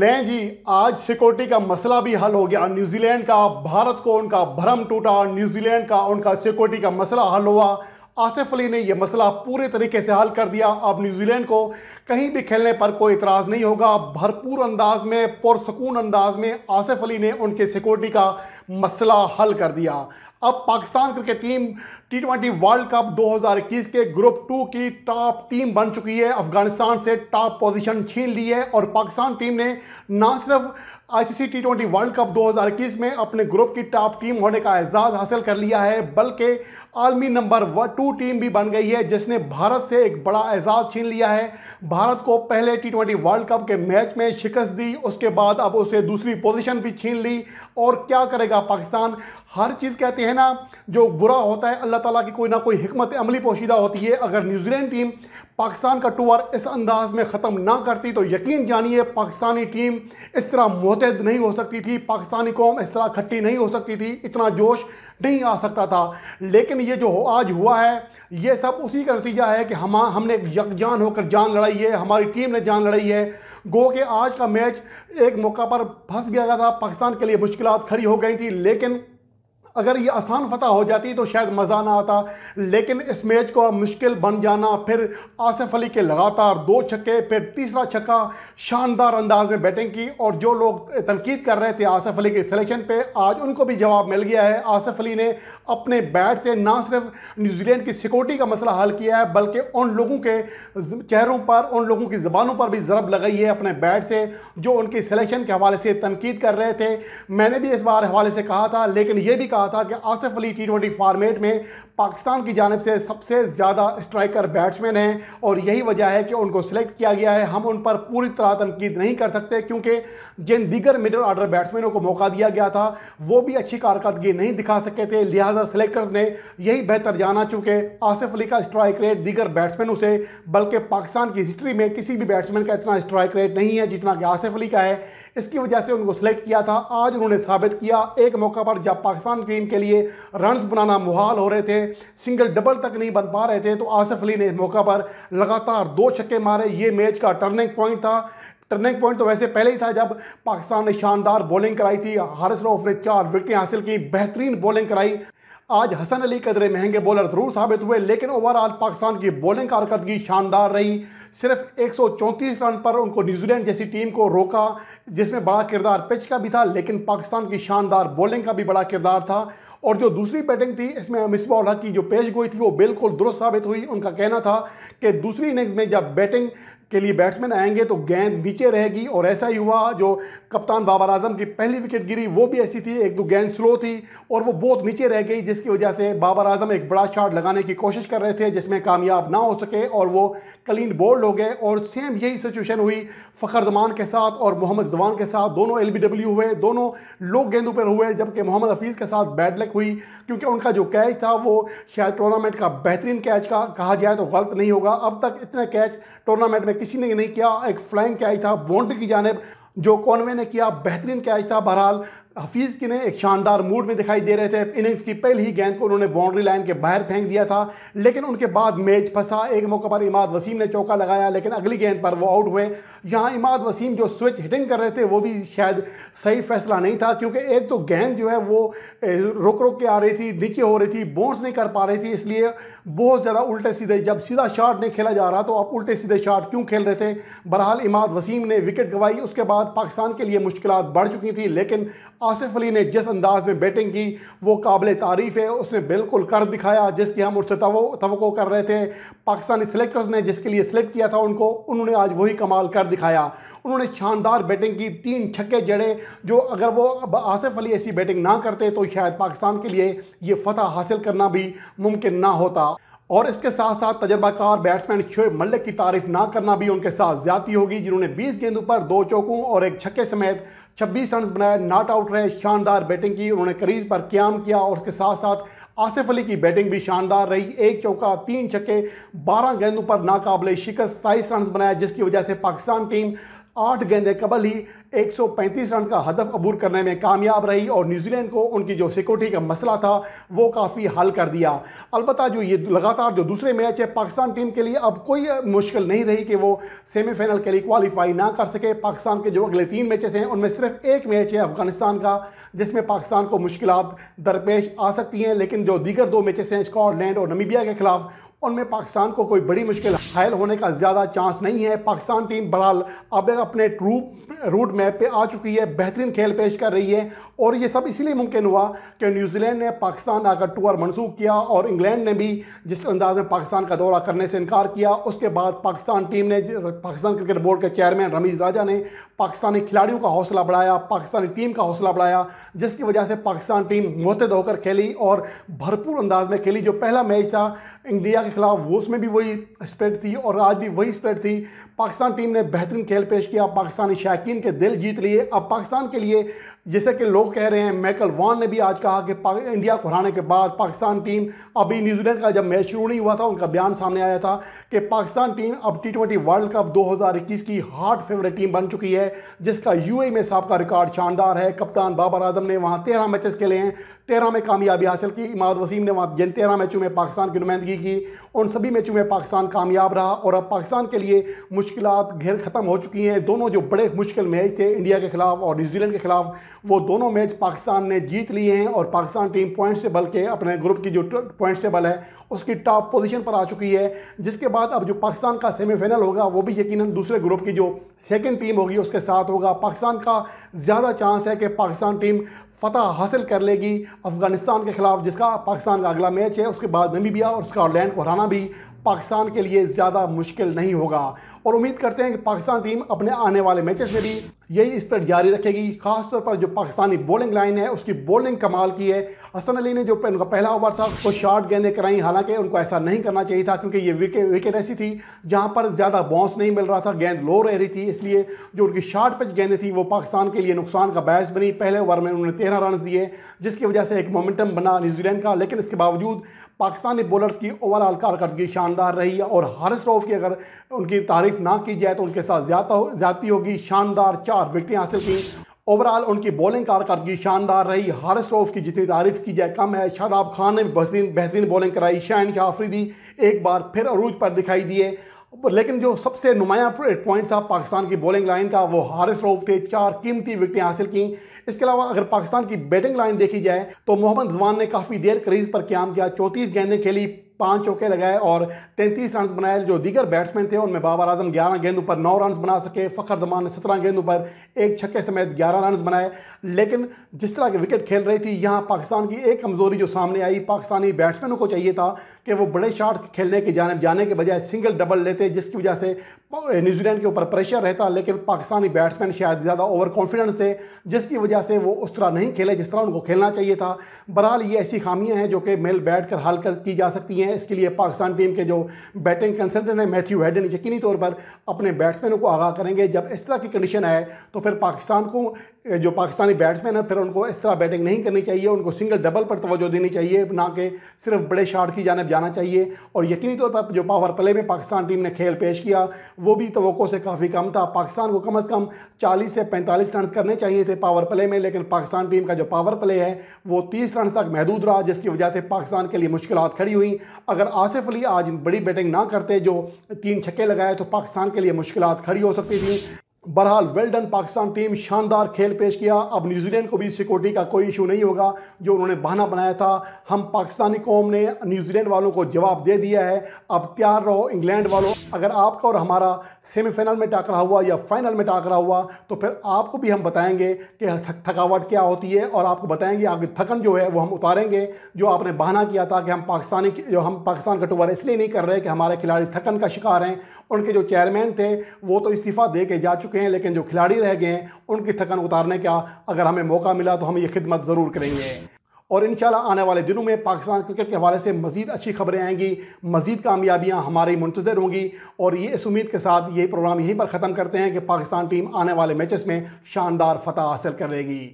लें जी आज सिक्योरिटी का मसला भी हल हो गया न्यूजीलैंड का भारत को उनका भ्रम टूटा न्यूजीलैंड का उनका सिक्योरिटी का मसला हल हुआ आसिफ अली ने यह मसला पूरे तरीके से हल कर दिया अब न्यूजीलैंड को कहीं भी खेलने पर कोई इतराज़ नहीं होगा भरपूर अंदाज में पुरसकून अंदाज में आसिफ अली ने उनके सिक्योरिटी का मसला हल कर दिया अब Pakistan cricket team T twenty World Cup 2021 के ग्रुप टू की टॉप टीम बन चुकी है अफगानिस्तान से टॉप पोजीशन छीन ली है और पाकिस्तान टीम ने ना सिर्फ ICC T twenty World Cup 2021 में अपने ग्रुप की टॉप टीम होने का एजाज़ हासिल कर लिया है बल्कि आलमी नंबर वन टू टीम भी बन गई है जिसने भारत से एक बड़ा एजाज़ छीन लिया है भारत को पहले टी ट्वेंटी वर्ल्ड कप के मैच में शिकस्त दी उसके बाद अब उसे दूसरी पोजीशन भी छीन ली और क्या करेगा पाकिस्तान हर चीज़ कहते हैं ना जो बुरा होता है अल्लाह ताला की कोई ना कोई हमत अमली पोशीदा होती है अगर न्यूजीलैंड टीम पाकिस्तान का टूर इस अंदाज में ख़त्म ना करती तो यकीन जानिए पाकिस्तानी टीम इस तरह मुतहद नहीं हो सकती थी पाकिस्तानी कौम इस तरह इकट्ठी नहीं हो सकती थी इतना जोश नहीं आ सकता था लेकिन ये जो आज हुआ है ये सब उसी का नतीजा है कि हम हमने यकजान होकर जान लड़ाई है हमारी टीम ने जान लड़ाई है गो के आज का मैच एक मौका पर फंस गया था पाकिस्तान के लिए मुश्किल खड़ी हो गई थी लेकिन अगर ये आसान फतह हो जाती तो शायद मज़ा ना आता लेकिन इस मैच को अब मुश्किल बन जाना फिर आसिफ अली के लगातार दो छक्के फिर तीसरा छक्का शानदार अंदाज में बैटिंग की और जो लोग तनकीद कर रहे थे आसिफ अली के सिलेक्शन पे आज उनको भी जवाब मिल गया है आसिफ अली ने अपने बैट से ना सिर्फ न्यूजीलैंड की सिक्योरिटी का मसला हल किया है बल्कि उन लोगों के चेहरों पर उन लोगों की ज़बानों पर भी ज़रब लगाई है अपने बैट से जो उनके सिलेक्शन के हवाले से तनकीद कर रहे थे मैंने भी इस बार हवाले से कहा था लेकिन ये भी कहा रहा था कि Asif Ali T twenty format में पाकिस्तान की जानब से सबसे ज़्यादा स्ट्राइकर बैट्समैन हैं और यही वजह है कि उनको सिलेक्ट किया गया है हम उन पर पूरी तरह तनकीद नहीं कर सकते क्योंकि जिन दीगर मिडल ऑर्डर बैट्समैनों को मौका दिया गया था वो भी अच्छी कारकर्दगी नहीं दिखा सके थे लिहाजा सेलेक्टर्स ने यही बेहतर जाना चूँकि आसिफ अली का स्ट्राइक रेट दीगर बैट्समैनों से बल्कि पाकिस्तान की हिस्ट्री में किसी भी बैट्समैन का इतना स्ट्राइक रेट नहीं है जितना कि आसिफ अली का है इसकी वजह से उनको सेलेक्ट किया था आज उन्होंने साबित किया एक मौका पर जब पाकिस्तान भी के लिए रन बनाना मुहाल हो रहे थे सिंगल डबल तक नहीं बन पा रहे थे तो आसिफ अली ने इस मौका पर लगातार दो छक्के मारे ये मैच का टर्निंग पॉइंट था टर्निंग पॉइंट तो वैसे पहले ही था जब पाकिस्तान ने शानदार बॉलिंग कराई थी हारिस रऊफ ने चार विकटें हासिल की बेहतरीन बॉलिंग कराई आज हसन अली कदरे महंगे बॉलर जरूर साबित हुए लेकिन ओवरऑल पाकिस्तान की बॉलिंग कारकर्दगी शानदार रही सिर्फ एक रन पर उनको न्यूजीलैंड जैसी टीम को रोका जिसमें बड़ा किरदार पिच का भी था लेकिन पाकिस्तान की शानदार बॉलिंग का भी बड़ा किरदार था और जो दूसरी बैटिंग थी इसमें मिसबाउल की जो पेश गोई थी वो बिल्कुल दुरुस्त साबित हुई उनका कहना था कि दूसरी इनिंग्स में जब बैटिंग के लिए बैट्समैन आएंगे तो गेंद नीचे रहेगी और ऐसा ही हुआ जो कप्तान बाबर आजम की पहली विकेट गिरी वो भी ऐसी थी एक दो गेंद स्लो थी और वो बहुत नीचे रह गई जिसकी वजह से बाबर आजम एक बड़ा शॉट लगाने की कोशिश कर रहे थे जिसमें कामयाब ना हो सके और वो क्लीन बोल्ड हो गए और सेम यही सिचुएशन हुई फ़खर जमान के साथ और मोहम्मद जवान के साथ दोनों एल हुए दोनों लो गेंदों पर हुए जबकि मोहम्मद हफीज़ के साथ बैड लक हुई क्योंकि उनका जो कैच था वो शायद टूर्नामेंट का बेहतरीन कैच का कहा जाए तो गलत नहीं होगा अब तक इतने कैच टूर्नामेंट में किसी ने नहीं किया एक फ्लैंग कैच था बॉन्ड की जानब जो कॉनवे ने किया बेहतरीन कैच था बहरहाल हफीज़ की ने एक शानदार मूड में दिखाई दे रहे थे इनिंग्स की पहली ही गेंद को उन्होंने बाउंड्री लाइन के बाहर फेंक दिया था लेकिन उनके बाद मैच फंसा एक मौके पर इमाद वसीम ने चौका लगाया लेकिन अगली गेंद पर वो आउट हुए यहाँ इमाद वसीम जो स्विच हिटिंग कर रहे थे वो भी शायद सही फैसला नहीं था क्योंकि एक तो गेंद जो है वो रुक रुक के आ रही थी नीचे हो रही थी बोन्स नहीं कर पा रही थी इसलिए बहुत ज़्यादा उल्टे सीधे जब सीधा शार्ट नहीं खेला जा रहा तो आप उल्टे सीधे शार्ट क्यों खेल रहे थे बहरहाल इमाद वसीम ने विकेट गंवाई उसके बाद पाकिस्तान के लिए मुश्किल बढ़ चुकी थी लेकिन आसिफ अली ने जिस अंदाज में बैटिंग की वो काबिल तारीफ़ है उसने बिल्कुल कर दिखाया जिसकी हम उससे तो कर रहे थे पाकिस्तानी सिलेक्टर्स ने जिसके लिए सिलेक्ट किया था उनको उन्होंने आज वही कमाल कर दिखाया उन्होंने शानदार बैटिंग की तीन छक्के जड़े जो अगर वो आसिफ अली ऐसी बैटिंग ना करते तो शायद पाकिस्तान के लिए ये फतह हासिल करना भी मुमकिन ना होता और इसके साथ साथ तजर्बाकार बैट्समैन शोएब मलिक की तारीफ ना करना भी उनके साथ ज्यादा होगी जिन्होंने 20 गेंदों पर दो चौकों और एक छक्के समेत 26 रन बनाए नॉट आउट रहे शानदार बैटिंग की उन्होंने करीज पर क्याम किया और उसके साथ साथ आसिफ अली की बैटिंग भी शानदार रही एक चौका तीन छक्के 12 गेंदों पर नाकाबले शिकस्त सताईस रन बनाए जिसकी वजह से पाकिस्तान टीम आठ गेंदे कबल ही 135 रन का हदफ अबूर करने में कामयाब रही और न्यूजीलैंड को उनकी जो सिक्योरिटी का मसला था वो काफ़ी हल कर दिया अलबत् जो ये लगातार जो दूसरे मैच है पाकिस्तान टीम के लिए अब कोई मुश्किल नहीं रही कि वो सेमीफाइनल के लिए क्वालिफाई ना कर सके पाकिस्तान के जो अगले तीन मैचेस हैं उनमें सिर्फ एक मैच है अफगानिस्तान का जिसमें पाकिस्तान को मुश्किल दरपेश आ सकती हैं लेकिन जो दीगर दो मैचेस हैं स्कॉटलैंड और नमीबिया के खिलाफ उनमें पाकिस्तान को कोई बड़ी मुश्किल हायल होने का ज़्यादा चांस नहीं है पाकिस्तान टीम बहरहाल अब अपने ट्रूप रूट मैप पे आ चुकी है बेहतरीन खेल पेश कर रही है और ये सब इसलिए मुमकिन हुआ कि न्यूजीलैंड ने पाकिस्तान आकर टूर मनसूख किया और इंग्लैंड ने भी जिस अंदाज में पाकिस्तान का दौरा करने से इनकार किया उसके बाद पाकिस्तान टीम ने पाकिस्तान क्रिकेट बोर्ड के चेयरमैन रमीज राजा ने पाकिस्तानी खिलाड़ियों का हौसला बढ़ाया पाकिस्तानी टीम का हौसला बढ़ाया जिसकी वजह से पाकिस्तान टीम मुतद होकर खेली और भरपूर अंदाज में खेली जो पहला मैच था इंडिया के खिलाफ वो उसमें भी वही स्प्रेड थी और आज भी वही स्प्रेड थी पाकिस्तान टीम ने बेहतरीन खेल पेश किया पाकिस्तानी शायक के दिल जीत लिए अब पाकिस्तान के लिए जैसे कि लोग कह रहे हैं मैकल वान ने भी आज कहा कि इंडिया को हराने के बाद पाकिस्तान टीम अभी न्यूजीलैंड का जब मैच शुरू नहीं हुआ था उनका बयान सामने आया था कि पाकिस्तान टीम अब टी ट्वेंटी वर्ल्ड कप दो की हार्ट फेवरेट टीम बन चुकी है जिसका यू में सबका रिकॉर्ड शानदार है कप्तान बाबर आजम ने वहाँ तेरह मैचेस खेले हैं तेरह में कामयाबी हासिल की इमाद वसीम ने वहाँ जिन तेरह मैचों में पाकिस्तान की नुमाइंदगी की उन सभी मैचों में पाकिस्तान कामयाब रहा और अब पाकिस्तान के लिए मुश्किल घेर ख़त्म हो चुकी हैं दोनों जो बड़े मुश्किल मैच थे इंडिया के खिलाफ और न्यूजीलैंड के खिलाफ वो दोनों मैच पाकिस्तान ने जीत लिए हैं और पाकिस्तान टीम पॉइंट्स टेबल के अपने ग्रुप की जो से टेबल है उसकी टॉप पोजिशन पर आ चुकी है जिसके बाद अब जो पाकिस्तान का सेमीफाइनल होगा वो भी यकीन दूसरे ग्रुप की जो सेकेंड टीम होगी उसके साथ होगा पाकिस्तान का ज़्यादा चांस है कि पाकिस्तान टीम फतह हासिल कर लेगी अफगानिस्तान के खिलाफ जिसका पाकिस्तान का अगला मैच है उसके बाद नमीबिया और उसका लैंड को हराना भी पाकिस्तान के लिए ज़्यादा मुश्किल नहीं होगा और उम्मीद करते हैं कि पाकिस्तान टीम अपने आने वाले मैचेस में भी यही स्प्रेड जारी रखेगी खासतौर पर जो पाकिस्तानी बॉलिंग लाइन है उसकी बॉलिंग कमाल की है हसन अली ने जो उनका पहला ओवर था वो शॉर्ट गेंदें कराई हालांकि उनको ऐसा नहीं करना चाहिए था क्योंकि ये विकेट विकेट ऐसी थी जहाँ पर ज़्यादा बाउंस नहीं मिल रहा था गेंद लो रह रही थी इसलिए जो उनकी शार्ट पिच गेंदें थी वो पाकिस्तान के लिए नुकसान का बहस बनी पहले ओवर में उन्होंने तेरह रन दिए जिसकी वजह से एक मोमेंटम बना न्यूजीलैंड का लेकिन इसके बावजूद पाकिस्तानी बॉलर्स की ओवरऑल कारकर्दगी शानदार रही और हारिस रऊफ़ की अगर उनकी तारीफ ना की जाए तो उनके साथ ज़्यादा हो ज्यादा होगी शानदार चार विकटें हासिल की ओवरऑल उनकी बॉलिंग कारकर्दगी शानदार रही हारिस रऊफ की जितनी तारीफ की जाए कम है शादाब खान ने बेहतरीन बेहतरीन बॉलिंग कराई शाहन शाह आफरीदी एक बार फिर अरूज पर दिखाई दिए लेकिन जो सबसे नुमाया पॉइंट था पाकिस्तान की बॉलिंग लाइन का वो हारिस रऊफ थे चार कीमती विकटें हासिल की इसके अलावा अगर पाकिस्तान की बैटिंग लाइन देखी जाए तो मोहम्मद जवान ने काफ़ी देर क्रीज पर क्याम किया चौंतीस गेंदें खेली पाँच चौके लगाए और 33 रन बनाए जो दीगर बैट्समैन थे उनमें बाबर आजम 11 गेंदों पर 9 रन बना सके फ़खर जमान ने 17 गेंदों पर एक छक्के समेत 11 रन बनाए लेकिन जिस तरह की विकेट खेल रही थी यहाँ पाकिस्तान की एक कमज़ोरी जो सामने आई पाकिस्तानी बैट्समैनों को चाहिए था कि वो बड़े शॉट खेलने की जानब जाने के बजाय सिंगल डबल लेते जिसकी वजह से न्यूजीलैंड के ऊपर प्रेशर रहता लेकिन पाकिस्तानी बैट्समैन शायद ज़्यादा ओवर कॉन्फिडेंस थे जिसकी वजह से वो उस तरह नहीं खेले जिस तरह उनको खेलना चाहिए था बहरहाल ये ऐसी खामियाँ हैं जो कि मेल बैठ कर हल कर की जा सकती हैं इसके लिए पाकिस्तान टीम के जो बैटिंग कंसल्टेंट हैं मैथ्यू हैडन यकीनी तौर पर अपने बैट्समैनों को आगाह करेंगे जब इस तरह की कंडीशन आए तो फिर पाकिस्तान को जो पाकिस्तानी बैट्समैन है फिर उनको इस तरह बैटिंग नहीं करनी चाहिए उनको सिंगल डबल पर तोज्जो देनी चाहिए ना कि सिर्फ बड़े शार्ट की जानब जाना चाहिए और यकीनी तौर पर जो पावर प्ले में पाकिस्तान टीम ने खेल पेश किया वो भी तो से काफ़ी कम था पाकिस्तान को कम अज़ कम चालीस से पैंतालीस रन करने चाहिए थे पावर प्ले में लेकिन पाकिस्तान टीम का जो पावर प्ले है वो तीस रन तक महदूद रहा जिसकी वजह से पाकिस्तान के लिए मुश्किल खड़ी हुई अगर आसिफ अली आज बड़ी बैटिंग ना करते जो तीन छक्के लगाए तो पाकिस्तान के लिए मुश्किल खड़ी हो सकती थी बहरहाल वेल डन पाकिस्तान टीम शानदार खेल पेश किया अब न्यूजीलैंड को भी सिक्योरिटी का कोई इशू नहीं होगा जो उन्होंने बहाना बनाया था हम पाकिस्तानी कौम ने न्यूजीलैंड वालों को जवाब दे दिया है अब तैयार रहो इंग्लैंड वालों अगर आपका और हमारा सेमीफाइनल में टाकरा हुआ या फाइनल में टाकरा हुआ तो फिर आपको भी हम बताएँगे कि थक, थकावट क्या होती है और आपको बताएँगे आपकी थकन जो है वो हम उतारेंगे जो आपने बहाना किया था कि हम पाकिस्तानी जो हम पाकिस्तान का टुबारा इसलिए नहीं कर रहे कि हमारे खिलाड़ी थकन का शिकार हैं उनके जो चेयरमैन थे वो तो इस्तीफ़ा दे के जा चुके चुके हैं लेकिन जो खिलाड़ी रह गए हैं उनकी थकन उतारने का अगर हमें मौका मिला तो हम ये खिदमत ज़रूर करेंगे और इन आने वाले दिनों में पाकिस्तान क्रिकेट के हवाले से मज़ीद अच्छी खबरें आएंगी मज़ीद कामयाबियाँ हमारी मुंतज़र होंगी और ये इस उम्मीद के साथ ये प्रोग्राम यहीं पर ख़त्म करते हैं कि पाकिस्तान टीम आने वाले मैचेस में शानदार फतह हासिल करेगी